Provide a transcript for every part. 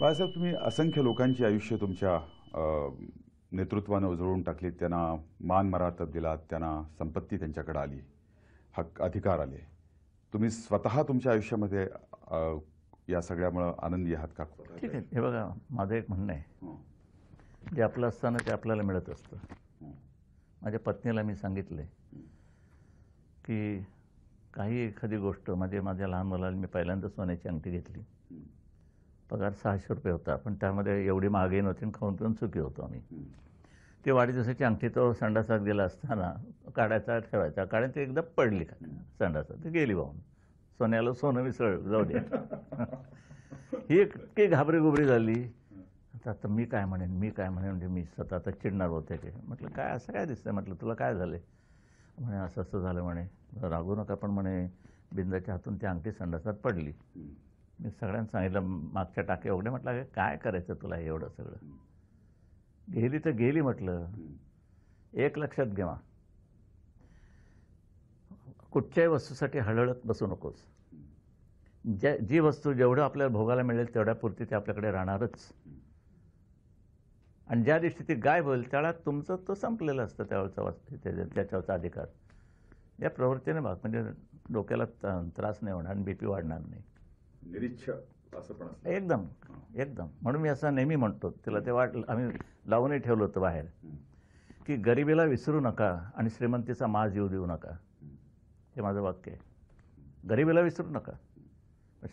बाळासाहेब तुम्ही असंख्य लोकांची आयुष्य तुमच्या नेतृत्वानं उजळून टाकलीत त्यांना मान मरातब दिलात त्यांना संपत्ती त्यांच्याकडे आली हक्क अधिकार आले तुम्ही स्वतः तुमच्या आयुष्यामध्ये या सगळ्यामुळं आनंदी आहात का ठीक आहे हे बघा माझं एक म्हणणं आहे जे आपलं असताना ते आपल्याला मिळत असतं माझ्या पत्नीला मी सांगितलं की काही एखादी गोष्ट म्हणजे माझ्या लहान मुलाला मी पहिल्यांदा सोन्याची अंगठी घेतली पगार सहाशे रुपये होता पण त्यामध्ये एवढी महागाई नव्हती खाऊन पिऊन चुकी होतो आम्ही ते वाढदिवसाची अंगठी तो संडासात गेला असताना काढायचा ठेवायचा काढेन ते एकदा पडली संडासात ती गेली बाहून सोन्याला सोनं मिसळ जाऊ दे ही इतकी घाबरीघुबरी झाली आता आता मी काय म्हणेन मी काय म्हणेन म्हणजे मी स्वतः आता चिडणार होते ते म्हटलं काय असं काय दिसतं म्हटलं तुला काय झालं म्हणे असं असं झालं म्हणे रागू नका पण म्हणे बिंदाच्या हातून ती अंगठी संडासात पडली मी सगळ्यांना सांगितलं मागच्या टाके एवढे म्हटलं काय करायचं तुला एवढं सगळं गेली तर गेली म्हटलं एक लक्षात घेवा कुठच्याही वस्तूसाठी हळहळत बसू नकोस ज्या जी वस्तू जेवढं आपल्याला भोगायला मिळेल तेवढ्यापुरती ते आपल्याकडे राहणारच आणि ज्या दिवशी ती गायब होईल त्याला तुमचं तो संपलेलं असतं त्यावेळचा त्याच्यावरचा अधिकार या प्रवृत्तीने भाग म्हणजे डोक्याला त्रास नाही होणार आणि बी पी वाढणार नाही निरीच्छ असं पण एकदम एकदम म्हणून मी असं नेहमी म्हणतो तिला ते वाट आम्ही लावूनही ठेवलं होतं बाहेर की गरिबीला विसरू नका आणि श्रीमंतीचा माज येऊ देऊ नका हे माझं वाक्य आहे गरिबीला विसरू नका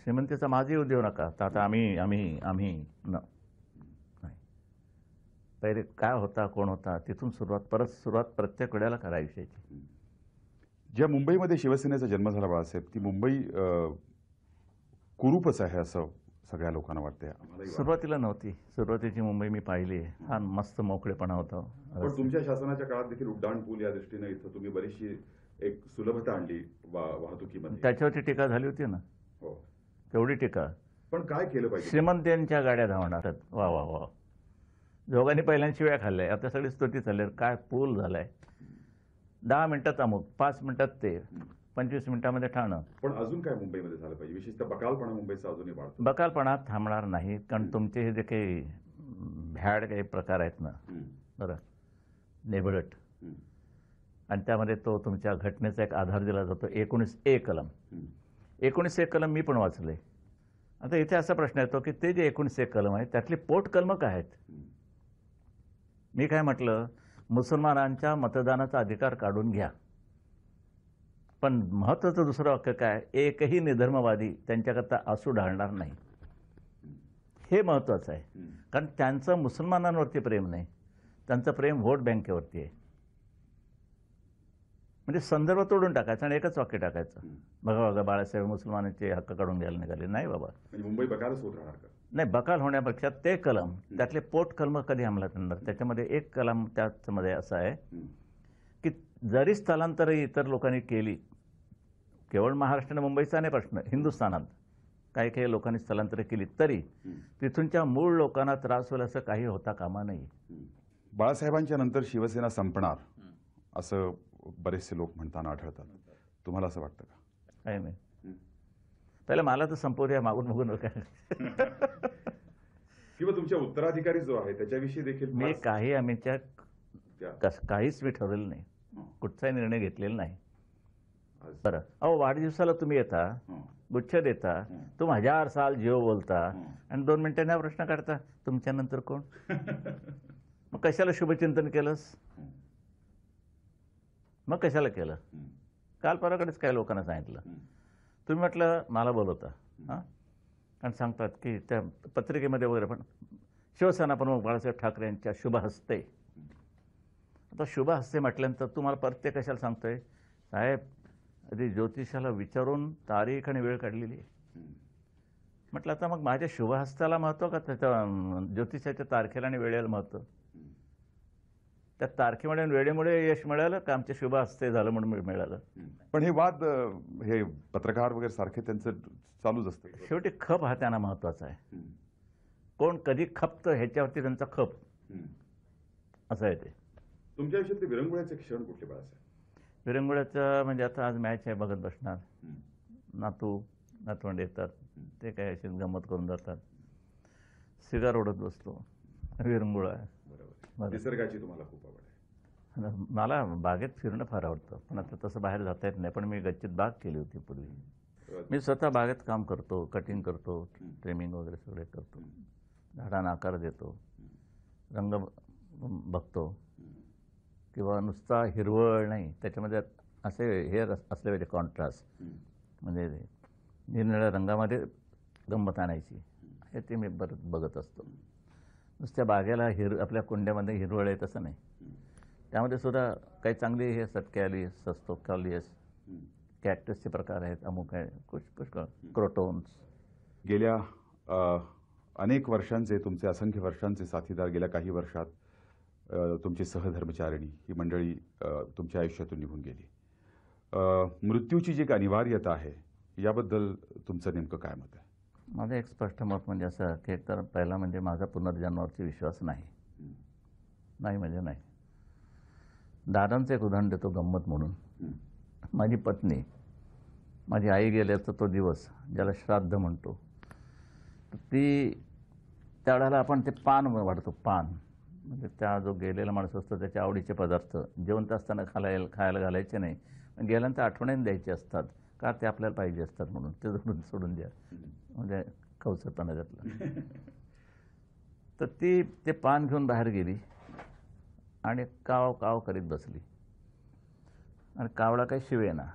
श्रीमंतीचा माज येऊ देऊ नका तर आता आम्ही आम्ही आम्ही न पहिले काय होता कोण होता तिथून सुरुवात परत सुरुवात प्रत्येक वेळेला करायची ज्या मुंबईमध्ये शिवसेनेचा जन्म झाला बाळासाहेब ती मुंबई कुरूपच आहे असं सगळ्या लोकांना वाटते सुरुवातीला नव्हती सुरुवातीची मुंबई मी पाहिली हा मस्त मोकळेपणा होता पण तुमच्या शासनाच्या काळात देखील उड्डाण पूल या दृष्टीने इथं तुम्ही बरीचशी एक सुलभता आणली वाहतुकीमध्ये त्याच्यावरची टीका झाली होती ना हो तेवढी टीका पण काय केलं पाहिजे श्रीमंतांच्या गाड्या धावणार वा वा वा दोघांनी पहिल्यांदा शिव्या खाल्ल्या आता सगळी स्तुती चालली काय पूल झालाय दहा मिनिटात अमुक पाच मिनिटात ते पंचवीस मिनिटामध्ये ठाणं पण अजून काय मुंबईमध्ये झालं पाहिजे विशेषतः बकालपणा मुंबईचा अजूनही वाढतो बकालपणा थांबणार नाही कारण तुमचे हे जे काही भ्याड काही प्रकार आहेत ना बरं नेबळट आणि त्यामध्ये तो तुमच्या घटनेचा एक आधार दिला जातो एकोणीस ए कलम एकोणीस ए कलम मी पण वाचले आता इथे असा प्रश्न येतो की ते जे एकोणीस ए कलम आहे त्यातली पोट कलम काय आहेत मी काय म्हटलं मुसलमानांच्या मतदानाचा अधिकार काढून घ्या पण महत्त्वाचं दुसरं वाक्य काय एकही निधर्मवादी त्यांच्याकरता आसू ढाळणार नाही हे महत्त्वाचं आहे कारण त्यांचं मुसलमानांवरती प्रेम नाही त्यांचं प्रेम व्होट बँकेवरती आहे म्हणजे संदर्भ तोडून टाकायचा आणि एकच वाक्य टाकायचं बघा बघा बाळासाहेब मुसलमानांचे हक्क काढून घ्यायला निघाले नाही बाबा मुंबई बकालच होत राहणार का नाही बकाल होण्यापेक्षा ते कलम त्यातले पोट कलम कधी अंमलात आणणार त्याच्यामध्ये एक कलम मध्ये असं आहे की जरी स्थलांतर इतर लोकांनी केली केवळ महाराष्ट्र मुंबईचा नाही प्रश्न हिंदुस्थानात काही काही लोकांनी स्थलांतर केली तरी तिथूनच्या मूळ लोकांना त्रास होईल असं काही होता कामा नाही बाळासाहेबांच्या नंतर शिवसेना संपणार असं बरेचसे लोक म्हणताना आढळतात तुम्हाला असं वाटतं का काही नाही पहिले मला तर संपवू द्या मागून मागून किंवा तुमच्या उत्तराधिकारी जो आहे त्याच्याविषयी देखील मी काही आमच्या कस काहीच मी ठरलेलं नाही कुठचाही निर्णय घेतलेला नाही बरं अहो वाढदिवसाला तुम्ही येता गुच्छ देता तुम हजार साल जीव बोलता आणि दोन मिनिटांनी हा प्रश्न काढता तुमच्यानंतर कोण मग कशाला शुभचिंतन केलंस मग कशाला केलं काल पराकडेच काय लोकांना सांगितलं तुम्ही म्हटलं मला बोलवता हा आणि सांगतात की त्या पत्रिकेमध्ये वगैरे पण शिवसेना प्रमुख बाळासाहेब ठाकरे यांच्या शुभ हस्ते आता शुभ हस्ते म्हटल्यानंतर तुम्हाला प्रत्येक कशाला सांगतोय साहेब आधी ज्योतिषाला विचारून तारीख आणि वेळ काढलेली आहे म्हटलं आता मग माझ्या शुभहस्ताला महत्त्व का त्याच्या ज्योतिषाच्या तारखेला आणि वेळेला महत्त्व त्या तारखेमुळे आणि वेळेमुळे यश मिळालं का आमच्या शुभ हस्ते झालं म्हणून मिळालं पण हे वाद हे पत्रकार वगैरे सारखे त्यांचं चालूच असतं शेवटी खप हा त्यांना महत्वाचा आहे कोण कधी खपतं ह्याच्यावरती त्यांचा खप असं आहे ते तुमच्या आयुष्यातले विरंगुळ्याचे क्षण कुठले बाळासाहेब विरंगुळ्याचा म्हणजे आता आज मॅच आहे बघत बसणार नातू नातवंड येतात ते काय असे गंमत करून जातात सिगार ओढत बसतो विरंगुळा बरोबर निसर्गाची तुम्हाला खूप आवड आहे मला बागेत फिरणं फार आवडतं पण आता तसं बाहेर जाता येत नाही पण मी गच्चीत बाग केली होती पूर्वी मी स्वतः बागेत काम करतो कटिंग करतो ट्रेमिंग वगैरे सगळे करतो झाडांना आकार देतो रंग बघतो किंवा नुसता हिरवळ नाही त्याच्यामध्ये असे हे असले पाहिजे कॉन्ट्रास्ट म्हणजे निरनिळ्या रंगामध्ये गंमत आणायची हे ते मी बरं बघत असतो नुसत्या बागेला हिर आपल्या कुंड्यामध्ये हिरवळ आहे तसं नाही त्यामध्ये सुद्धा काही चांगली हे सटकॅलियस सस्तो कॅलियस कॅक्टसचे प्रकार आहेत अमुक आहे कुछ पुष्कळ क्रोटोन्स गेल्या अनेक वर्षांचे तुमचे असंख्य वर्षांचे साथीदार गेल्या काही वर्षात तुमची सहधर्मचारिणी ही मंडळी तुमच्या आयुष्यातून निघून गेली मृत्यूची जी काही अनिवार्यता आहे याबद्दल तुमचं नेमकं काय मत आहे माझं एक स्पष्ट मत म्हणजे असं की तर पहिला म्हणजे माझा पुनर्जन्मावरची विश्वास नाही नाही म्हणजे नाही दादांचं एक उदाहरण देतो गंमत म्हणून माझी पत्नी माझी आई गेल्याचा तो दिवस ज्याला श्राद्ध म्हणतो ती वेळेला आपण ते पान वाढतो पान म्हणजे त्या जो गेलेला माणूस असतो त्याच्या आवडीचे पदार्थ जेवंत असताना खायला खायला घालायचे नाही गेल्यानंतर आठवणीने द्यायचे असतात का ते आपल्याला पाहिजे असतात म्हणून ते जोडून सोडून द्या म्हणजे कवचरपणा घातला तर ती ते पान घेऊन बाहेर गेली आणि काव काव करीत बसली आणि कावळा काही शिवे ना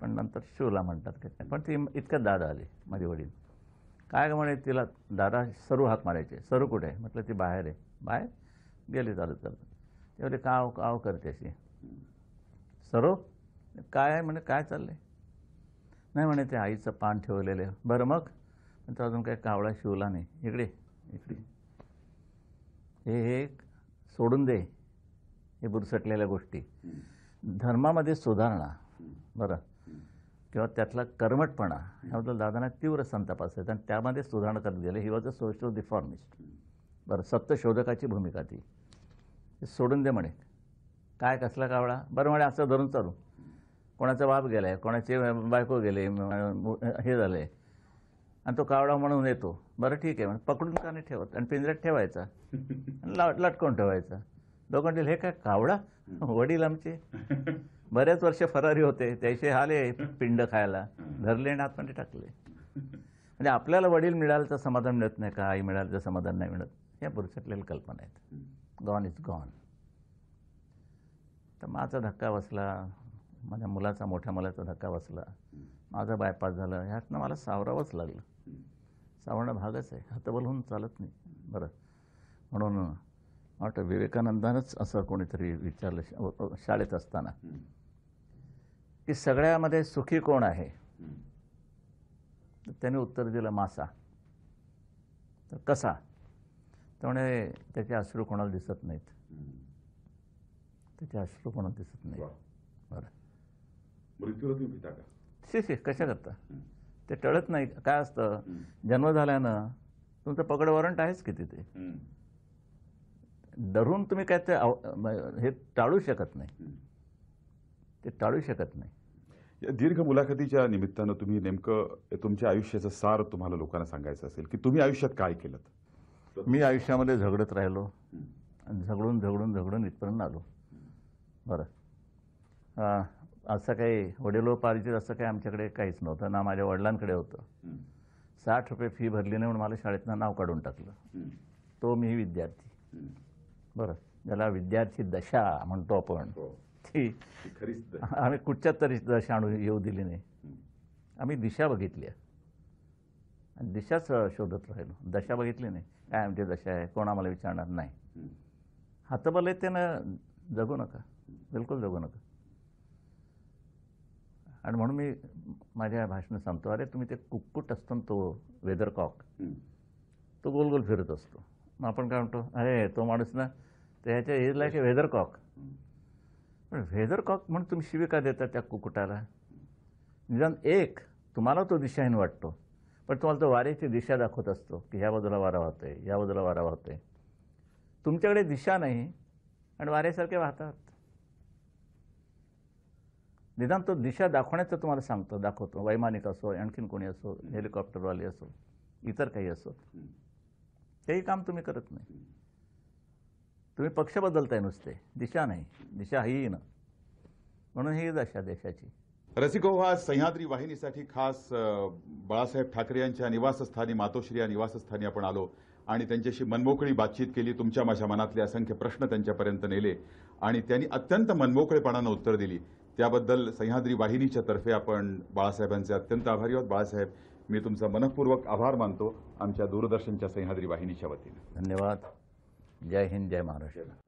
पण नंतर शिवला म्हणतात काय पण ती इतक्यात दादा आले माझे वडील काय म्हणे तिला दादा सरू हात मारायचे सरू कुठे आहे म्हटलं ती बाहेर आहे बाहेर गेले चालत चालत एवढे काव काव करते अशी सरो काय आहे म्हणे काय चाललंय नाही म्हणे ते आईचं पान ठेवलेलं आहे बरं मग तो अजून काही कावळा शिवला नाही इकडे इकडे हे एक सोडून दे हे बुरसटलेल्या गोष्टी धर्मामध्ये सुधारणा बरं किंवा त्यातला कर्मटपणा ह्याबद्दल दादांना तीव्र संताप असायचा आणि त्यामध्ये सुधारणा करत गेले he was a social reformist बरं सत्यशोधकाची भूमिका ती सोडून दे म्हणे काय कसला कावळा बरं म्हणे असं धरून चालू कोणाचा बाप गेला आहे कोणाचे बायको गेले हे झालं आहे आणि तो कावळा म्हणून येतो बरं ठीक आहे म्हणजे पकडून का नाही ठेवत आणि पिंजऱ्यात ठेवायचा ला लटकून ठेवायचा दोघांतील हे काय कावळा वडील आमचे बऱ्याच वर्ष फरारी होते त्याचे आले पिंड खायला धरले आणि आतमध्ये टाकले म्हणजे आपल्याला वडील मिळालं तर समाधान मिळत नाही का आई तर समाधान नाही मिळत या पुरुषातलेल्या कल्पना आहेत गॉन इज गॉन तर माझा धक्का बसला माझ्या मुलाचा मोठ्या मुलाचा धक्का बसला माझं बायपास झालं ह्यातनं मला सावरावंच लागलं सावरणं भागच आहे हातबल होऊन चालत नाही बरं म्हणून वाटतं विवेकानंदानंच असं कोणीतरी विचारलं शाळेत असताना की सगळ्यामध्ये सुखी कोण आहे त्याने उत्तर दिलं मासा तर कसा त्यामुळे त्याचे अश्रू कोणाला दिसत नाहीत त्याचे अश्रू कोणाला दिसत नाही बरं कशा करता ते टळत नाही काय असतं जन्म झाल्यानं तुमचं पकड वॉरंट आहेच की तिथे डरून तुम्ही काय ते हे टाळू शकत नाही ते टाळू शकत नाही या दीर्घ मुलाखतीच्या निमित्तानं तुम्ही नेमकं तुमच्या आयुष्याचं सार तुम्हाला लोकांना सांगायचं असेल की तुम्ही आयुष्यात काय केलं मी आयुष्यामध्ये झगडत राहिलो आणि झगडून झगडून झगडून इथपर्यंत आलो बरं असं काही वडिलोपार्जित असं काही आमच्याकडे काहीच नव्हतं ना माझ्या वडिलांकडे होतं साठ रुपये फी भरली नाही म्हणून मला शाळेतनं नाव काढून टाकलं तो मी विद्यार्थी बरं ज्याला विद्यार्थी दशा म्हणतो आपण हो. ती आम्ही कुठच्यात तरी दशा आणू येऊ दिली नाही आम्ही दिशा बघितल्या दिशाच शोधत राहिलो दशा बघितली नाही काय आमची दशा आहे कोण आम्हाला विचारणार नाही हातबल ना जगू नका बिलकुल जगू नका आणि म्हणून मी माझ्या भाषणात सांगतो अरे तुम्ही ते कुक्कुट असतो तो वेदरकॉक तो गोल गोल फिरत असतो मग आपण काय म्हणतो अरे तो माणूस ना त्याच्या एजला की वेदरकॉक पण वेदरकॉक म्हणून तुम्ही शिविका देता त्या कुक्कुटाला निदान एक तुम्हाला तो दिशाहीन वाटतो पण तुम्हाला तो वाऱ्याची दिशा दाखवत असतो की ह्या बाजूला वारा वाहतो आहे या बाजूला वारा वाहतो आहे तुमच्याकडे दिशा नाही आणि वाऱ्यासारखे वाहतात निदान तो दिशा दाखवण्याचं तुम्हाला सांगतो दाखवतो वैमानिक असो आणखीन कोणी असो हेलिकॉप्टरवाले असो इतर काही असो तेही काम तुम्ही करत नाही तुम्ही पक्ष बदलताय नुसते दिशा नाही दिशा हीही ना म्हणून ही दशा देशाची रसिको हा सह्याद्री वाहिनीसाठी खास बाळासाहेब ठाकरे यांच्या निवासस्थानी मातोश्री या निवासस्थानी आपण आलो आणि त्यांच्याशी मनमोकळी बातचीत केली तुमच्या माझ्या मनातले असंख्य प्रश्न त्यांच्यापर्यंत नेले आणि त्यांनी अत्यंत मनमोकळेपणानं उत्तर दिली त्याबद्दल सह्याद्री वाहिनीच्या तर्फे आपण बाळासाहेबांचे अत्यंत आभारी आहोत बाळासाहेब मी तुमचा मनपूर्वक आभार मानतो आमच्या दूरदर्शनच्या सह्याद्री वाहिनीच्या वतीनं धन्यवाद जय हिंद जय महाराष्ट्र